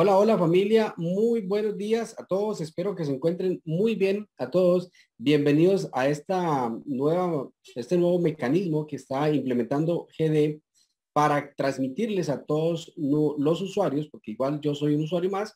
Hola, hola familia, muy buenos días a todos, espero que se encuentren muy bien a todos. Bienvenidos a esta nueva, este nuevo mecanismo que está implementando GD para transmitirles a todos los usuarios, porque igual yo soy un usuario más,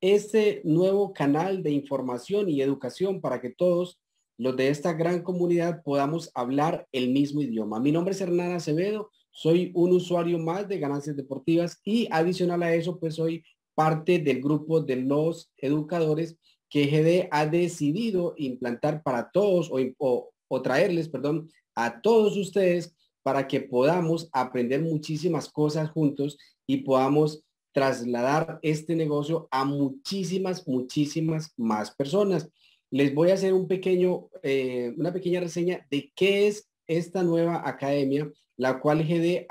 este nuevo canal de información y educación para que todos los de esta gran comunidad podamos hablar el mismo idioma. Mi nombre es Hernán Acevedo, soy un usuario más de ganancias deportivas y adicional a eso, pues soy parte del grupo de los educadores que GD ha decidido implantar para todos o, traerles, perdón, a todos ustedes para que podamos aprender muchísimas cosas juntos y podamos trasladar este negocio a muchísimas, muchísimas más personas. Les voy a hacer un pequeño, eh, una pequeña reseña de qué es esta nueva academia, la cual GD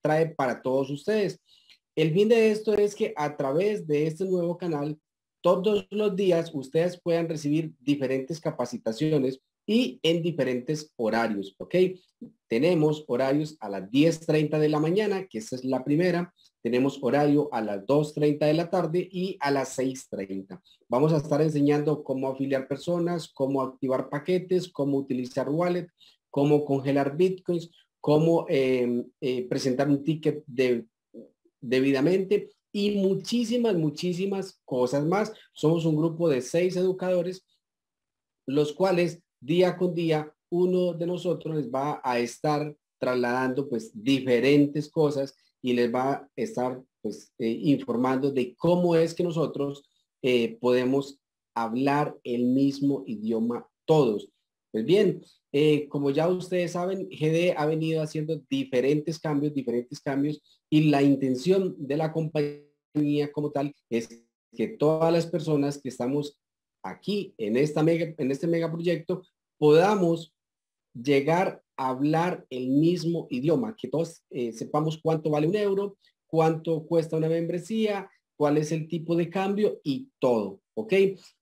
trae para todos ustedes. El fin de esto es que a través de este nuevo canal, todos los días ustedes puedan recibir diferentes capacitaciones y en diferentes horarios, ¿ok? Tenemos horarios a las 10.30 de la mañana, que esa es la primera. Tenemos horario a las 2.30 de la tarde y a las 6.30. Vamos a estar enseñando cómo afiliar personas, cómo activar paquetes, cómo utilizar wallet, cómo congelar bitcoins, cómo eh, eh, presentar un ticket de debidamente y muchísimas, muchísimas cosas más. Somos un grupo de seis educadores, los cuales día con día uno de nosotros les va a estar trasladando pues diferentes cosas y les va a estar pues eh, informando de cómo es que nosotros eh, podemos hablar el mismo idioma todos. Pues bien, eh, como ya ustedes saben, GD ha venido haciendo diferentes cambios, diferentes cambios, y la intención de la compañía como tal es que todas las personas que estamos aquí en, esta mega, en este megaproyecto podamos llegar a hablar el mismo idioma, que todos eh, sepamos cuánto vale un euro, cuánto cuesta una membresía, cuál es el tipo de cambio y todo, ¿ok?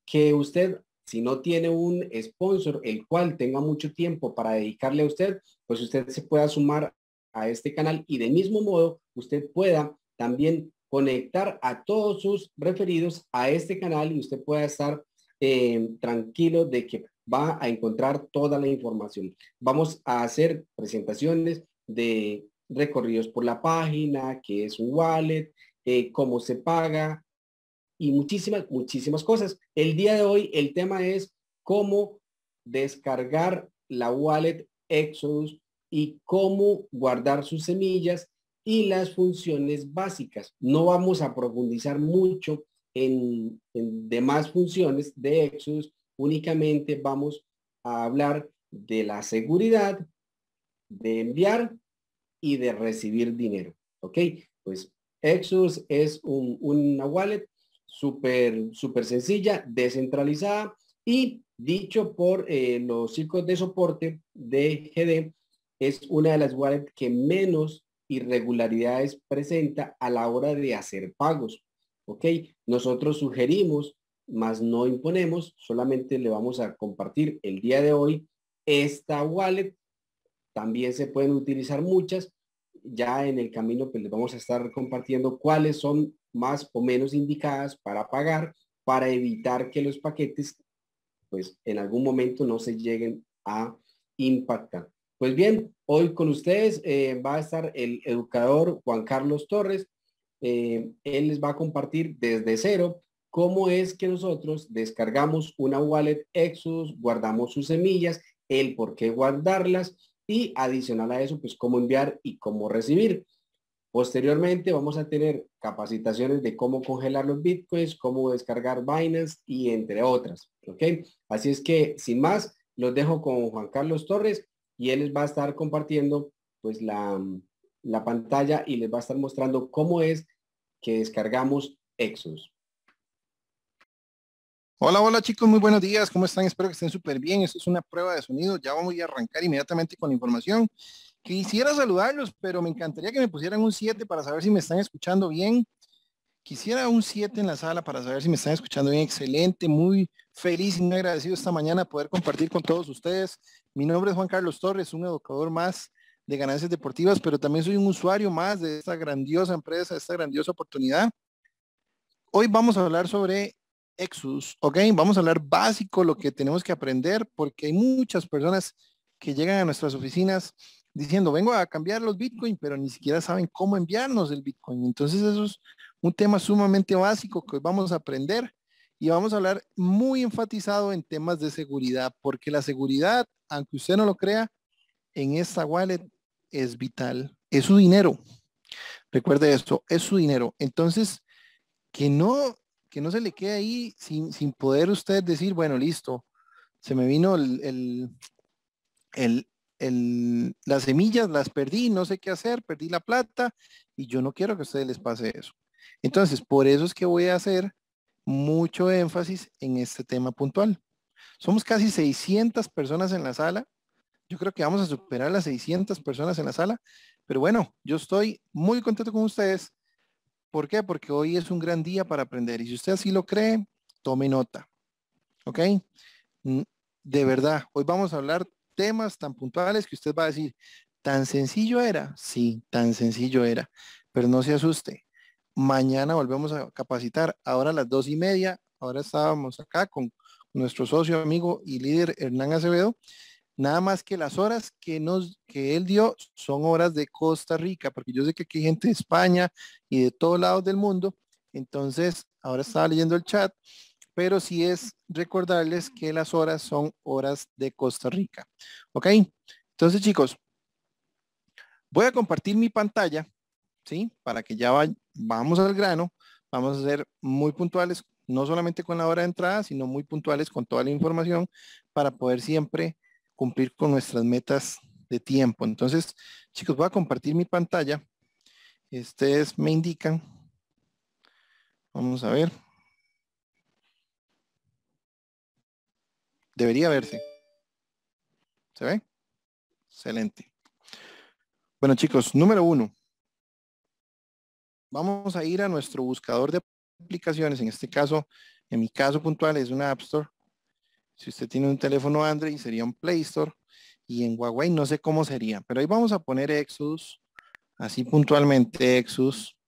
Que usted si no tiene un sponsor el cual tenga mucho tiempo para dedicarle a usted, pues usted se pueda sumar a este canal y del mismo modo usted pueda también conectar a todos sus referidos a este canal y usted pueda estar eh, tranquilo de que va a encontrar toda la información. Vamos a hacer presentaciones de recorridos por la página, qué es un wallet, eh, cómo se paga, muchísimas, muchísimas cosas. El día de hoy el tema es cómo descargar la wallet Exodus y cómo guardar sus semillas y las funciones básicas. No vamos a profundizar mucho en, en demás funciones de Exodus, únicamente vamos a hablar de la seguridad, de enviar y de recibir dinero. ¿Ok? Pues Exodus es un, una wallet súper, súper sencilla, descentralizada y dicho por eh, los ciclos de soporte de GD, es una de las wallets que menos irregularidades presenta a la hora de hacer pagos. ¿Ok? Nosotros sugerimos, más no imponemos, solamente le vamos a compartir el día de hoy esta wallet. También se pueden utilizar muchas. Ya en el camino pues les vamos a estar compartiendo cuáles son más o menos indicadas para pagar para evitar que los paquetes pues en algún momento no se lleguen a impactar. Pues bien, hoy con ustedes eh, va a estar el educador Juan Carlos Torres. Eh, él les va a compartir desde cero cómo es que nosotros descargamos una wallet Exodus, guardamos sus semillas, el por qué guardarlas y adicional a eso, pues cómo enviar y cómo recibir. Posteriormente vamos a tener capacitaciones de cómo congelar los bitcoins, cómo descargar vainas y entre otras. ¿ok? Así es que sin más, los dejo con Juan Carlos Torres y él les va a estar compartiendo pues la, la pantalla y les va a estar mostrando cómo es que descargamos Exos. Hola, hola chicos, muy buenos días, ¿cómo están? Espero que estén súper bien. Esto es una prueba de sonido, ya vamos a arrancar inmediatamente con la información. Quisiera saludarlos, pero me encantaría que me pusieran un 7 para saber si me están escuchando bien. Quisiera un 7 en la sala para saber si me están escuchando bien. Excelente, muy feliz y muy agradecido esta mañana poder compartir con todos ustedes. Mi nombre es Juan Carlos Torres, un educador más de ganancias deportivas, pero también soy un usuario más de esta grandiosa empresa, de esta grandiosa oportunidad. Hoy vamos a hablar sobre Exus ¿ok? Vamos a hablar básico, lo que tenemos que aprender, porque hay muchas personas que llegan a nuestras oficinas diciendo, vengo a cambiar los Bitcoin, pero ni siquiera saben cómo enviarnos el Bitcoin. Entonces eso es un tema sumamente básico que vamos a aprender y vamos a hablar muy enfatizado en temas de seguridad, porque la seguridad, aunque usted no lo crea, en esta wallet es vital, es su dinero. Recuerde esto, es su dinero. Entonces, que no, que no se le quede ahí sin, poder usted decir, bueno, listo, se me vino el, el las semillas las perdí, no sé qué hacer, perdí la plata y yo no quiero que a ustedes les pase eso. Entonces, por eso es que voy a hacer mucho énfasis en este tema puntual. Somos casi 600 personas en la sala. Yo creo que vamos a superar las 600 personas en la sala. Pero bueno, yo estoy muy contento con ustedes. ¿Por qué? Porque hoy es un gran día para aprender. Y si usted así lo cree, tome nota. ¿Ok? Mm, de verdad, hoy vamos a hablar temas tan puntuales que usted va a decir, ¿tan sencillo era? Sí, tan sencillo era, pero no se asuste. Mañana volvemos a capacitar, ahora a las dos y media, ahora estábamos acá con nuestro socio, amigo y líder Hernán Acevedo, Nada más que las horas que nos que él dio son horas de Costa Rica, porque yo sé que aquí hay gente de España y de todos lados del mundo. Entonces, ahora estaba leyendo el chat pero sí es recordarles que las horas son horas de Costa Rica. ¿Ok? Entonces, chicos, voy a compartir mi pantalla, ¿sí? Para que ya vamos al grano. Vamos a ser muy puntuales, no solamente con la hora de entrada, sino muy puntuales con toda la información para poder siempre cumplir con nuestras metas de tiempo. Entonces, chicos, voy a compartir mi pantalla. Ustedes me indican. Vamos a ver. Debería verse. ¿Se ve? Excelente. Bueno, chicos, número uno. Vamos a ir a nuestro buscador de aplicaciones. En este caso, en mi caso puntual, es una App Store. Si usted tiene un teléfono Android, sería un Play Store. Y en Huawei no sé cómo sería. Pero ahí vamos a poner Exodus. Así puntualmente, Exodus.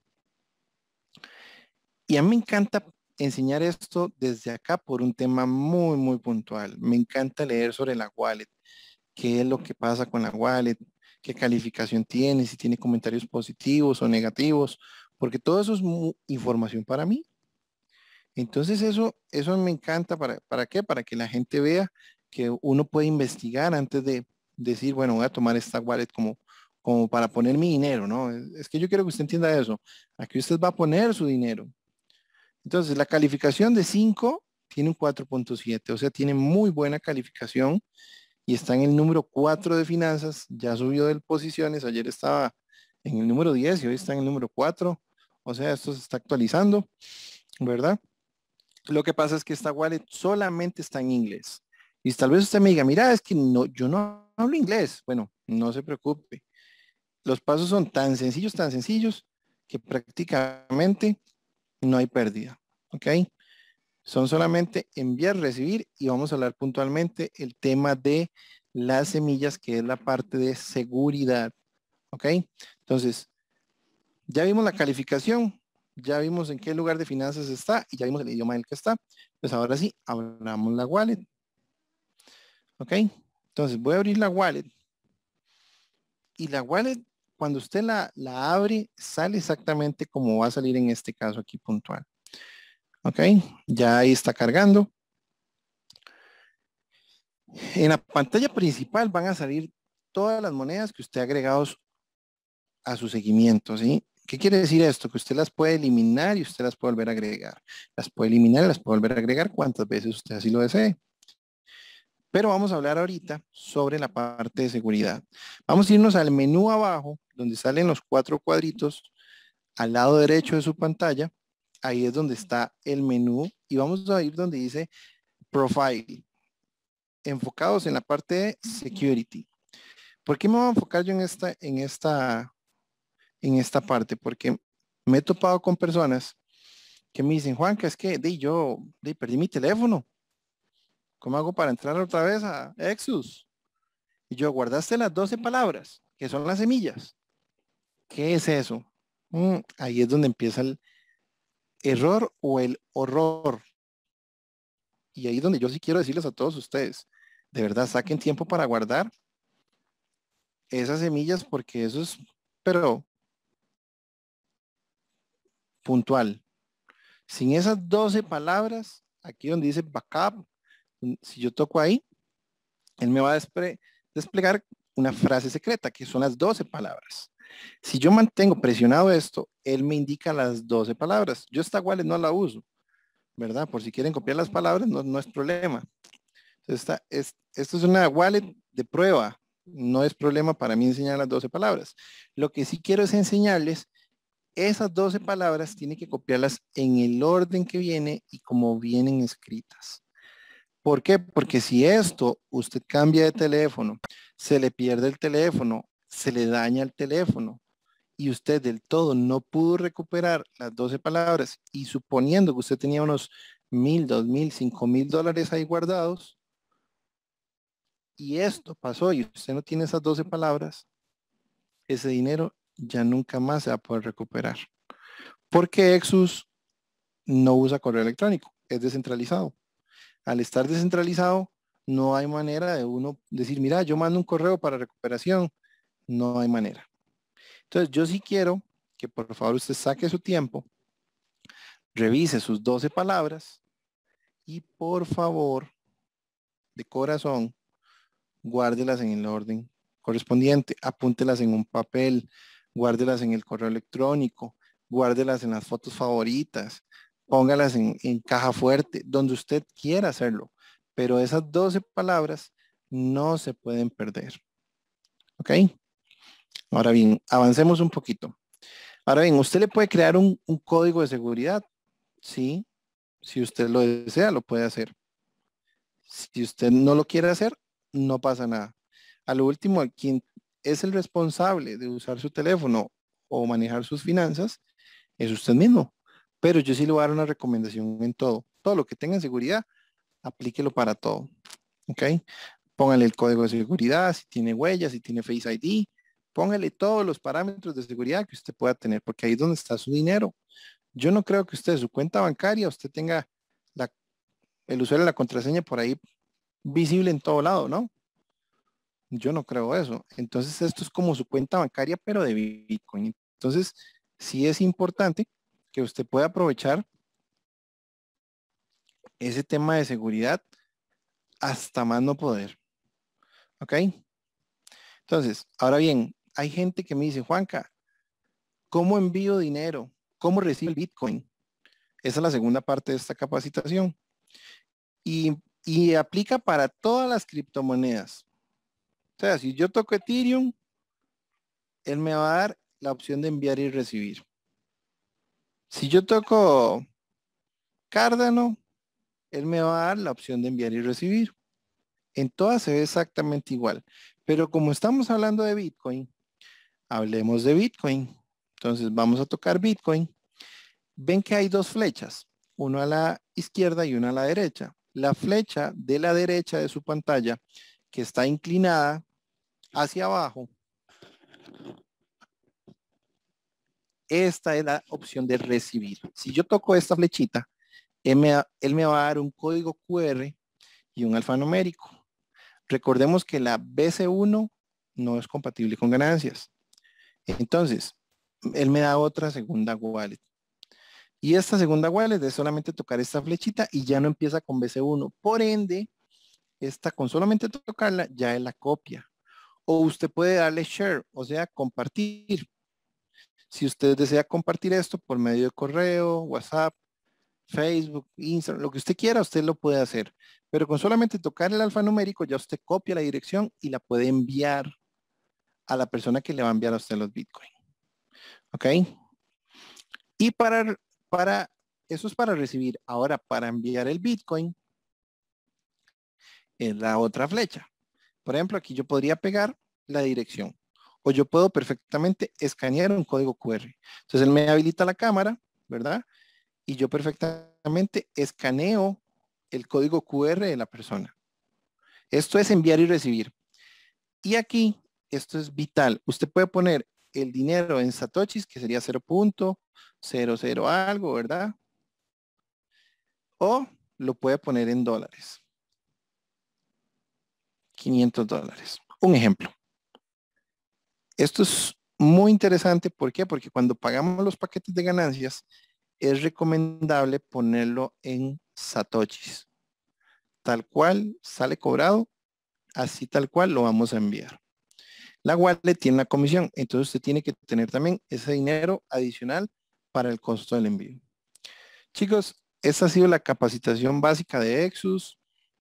Y a mí me encanta enseñar esto desde acá por un tema muy, muy puntual. Me encanta leer sobre la wallet, qué es lo que pasa con la wallet, qué calificación tiene, si tiene comentarios positivos o negativos, porque todo eso es información para mí. Entonces eso, eso me encanta. ¿Para, ¿Para qué? Para que la gente vea que uno puede investigar antes de decir, bueno, voy a tomar esta wallet como, como para poner mi dinero, ¿no? Es que yo quiero que usted entienda eso. Aquí usted va a poner su dinero. Entonces, la calificación de 5 tiene un 4.7, o sea, tiene muy buena calificación y está en el número 4 de finanzas, ya subió de posiciones, ayer estaba en el número 10 y hoy está en el número 4, o sea, esto se está actualizando, ¿verdad? Lo que pasa es que esta wallet solamente está en inglés. Y tal vez usted me diga, mira, es que no, yo no hablo inglés. Bueno, no se preocupe. Los pasos son tan sencillos, tan sencillos, que prácticamente no hay pérdida. ¿Ok? Son solamente enviar, recibir y vamos a hablar puntualmente el tema de las semillas, que es la parte de seguridad. ¿Ok? Entonces, ya vimos la calificación, ya vimos en qué lugar de finanzas está y ya vimos el idioma en el que está. Pues ahora sí, abramos la wallet. ¿Ok? Entonces voy a abrir la wallet. Y la wallet cuando usted la, abre, sale exactamente como va a salir en este caso aquí puntual. Ok, ya ahí está cargando. En la pantalla principal van a salir todas las monedas que usted ha agregado a su seguimiento, ¿sí? ¿Qué quiere decir esto? Que usted las puede eliminar y usted las puede volver a agregar. Las puede eliminar y las puede volver a agregar cuantas veces usted así lo desee. Pero vamos a hablar ahorita sobre la parte de seguridad. Vamos a irnos al menú abajo, donde salen los cuatro cuadritos, al lado derecho de su pantalla. Ahí es donde está el menú y vamos a ir donde dice Profile, enfocados en la parte de Security. ¿Por qué me voy a enfocar yo en esta, en esta, en esta parte? Porque me he topado con personas que me dicen, Juan que es que de, yo de, perdí mi teléfono ¿Cómo hago para entrar otra vez a Exus? Y yo, guardaste las 12 palabras, que son las semillas. ¿Qué es eso? Mm, ahí es donde empieza el error o el horror. Y ahí es donde yo sí quiero decirles a todos ustedes, de verdad, saquen tiempo para guardar esas semillas porque eso es, pero puntual. Sin esas 12 palabras, aquí donde dice backup, si yo toco ahí, él me va a desplegar una frase secreta, que son las 12 palabras. Si yo mantengo presionado esto, él me indica las 12 palabras. Yo esta wallet no la uso, ¿verdad? Por si quieren copiar las palabras, no, es problema. esta, es, esto es una wallet de prueba. No es problema para mí enseñar las 12 palabras. Lo que sí quiero es enseñarles esas 12 palabras tiene que copiarlas en el orden que viene y como vienen escritas. ¿Por qué? Porque si esto usted cambia de teléfono, se le pierde el teléfono, se le daña el teléfono y usted del todo no pudo recuperar las 12 palabras y suponiendo que usted tenía unos mil, dos mil, cinco mil dólares ahí guardados y esto pasó y usted no tiene esas 12 palabras, ese dinero ya nunca más se va a poder recuperar. Porque Exus no usa correo electrónico, es descentralizado. Al estar descentralizado, no hay manera de uno decir, mira, yo mando un correo para recuperación. No hay manera. Entonces, yo sí quiero que por favor usted saque su tiempo, revise sus 12 palabras y por favor, de corazón, guárdelas en el orden correspondiente, apúntelas en un papel, guárdelas en el correo electrónico, guárdelas en las fotos favoritas, póngalas en, caja fuerte, donde usted quiera hacerlo. Pero esas 12 palabras no se pueden perder. ¿Ok? Ahora bien, avancemos un poquito. Ahora bien, usted le puede crear un, código de seguridad. Sí, si usted lo desea, lo puede hacer. Si usted no lo quiere hacer, no pasa nada. A lo último, quien es el responsable de usar su teléfono o manejar sus finanzas es usted mismo. Pero yo sí le voy a dar una recomendación en todo. Todo lo que tenga en seguridad, aplíquelo para todo. ¿Ok? Póngale el código de seguridad, si tiene huellas, si tiene Face ID, póngale todos los parámetros de seguridad que usted pueda tener, porque ahí es donde está su dinero. Yo no creo que usted, su cuenta bancaria, usted tenga el usuario de la contraseña por ahí visible en todo lado, ¿no? Yo no creo eso. Entonces, esto es como su cuenta bancaria, pero de Bitcoin. Entonces, sí es importante que usted puede aprovechar ese tema de seguridad hasta más no poder. ¿Ok? Entonces, ahora bien, hay gente que me dice, Juanca, ¿cómo envío dinero? ¿Cómo recibo Bitcoin? Esa es la segunda parte de esta capacitación. Y, y aplica para todas las criptomonedas. O sea, si yo toco Ethereum, él me va a dar la opción de enviar y recibir. Si yo toco Cardano, él me va a dar la opción de enviar y recibir. En todas se ve exactamente igual. Pero como estamos hablando de Bitcoin, hablemos de Bitcoin. Entonces vamos a tocar Bitcoin. Ven que hay dos flechas, una a la izquierda y una a la derecha. La flecha de la derecha de su pantalla, que está inclinada hacia abajo, Esta es la opción de recibir. Si yo toco esta flechita, él me, va a dar un código QR y un alfanumérico. Recordemos que la BC1 no es compatible con ganancias. Entonces, él me da otra segunda wallet. Y esta segunda wallet es solamente tocar esta flechita y ya no empieza con BC1. Por ende, esta con solamente tocarla ya es la copia. O usted puede darle share, o sea, compartir. Si usted desea compartir esto por medio de correo, WhatsApp, Facebook, Instagram, lo que usted quiera, usted lo puede hacer. Pero con solamente tocar el alfanumérico, ya usted copia la dirección y la puede enviar a la persona que le va a enviar a usted los Bitcoin. ¿Ok? Y para, para, eso es para recibir. Ahora, para enviar el Bitcoin, es la otra flecha. Por ejemplo, aquí yo podría pegar la dirección o yo puedo perfectamente escanear un código QR. Entonces él me habilita la cámara, ¿verdad? Y yo perfectamente escaneo el código QR de la persona. Esto es enviar y recibir. Y aquí, esto es vital. Usted puede poner el dinero en satoshis, que sería 0.00 algo, ¿verdad? O lo puede poner en dólares. 500 dólares. Un ejemplo. Esto es muy interesante, ¿por qué? Porque cuando pagamos los paquetes de ganancias, es recomendable ponerlo en satoshis. Tal cual sale cobrado, así tal cual lo vamos a enviar. La wallet tiene la comisión, entonces usted tiene que tener también ese dinero adicional para el costo del envío. Chicos, esta ha sido la capacitación básica de Exus.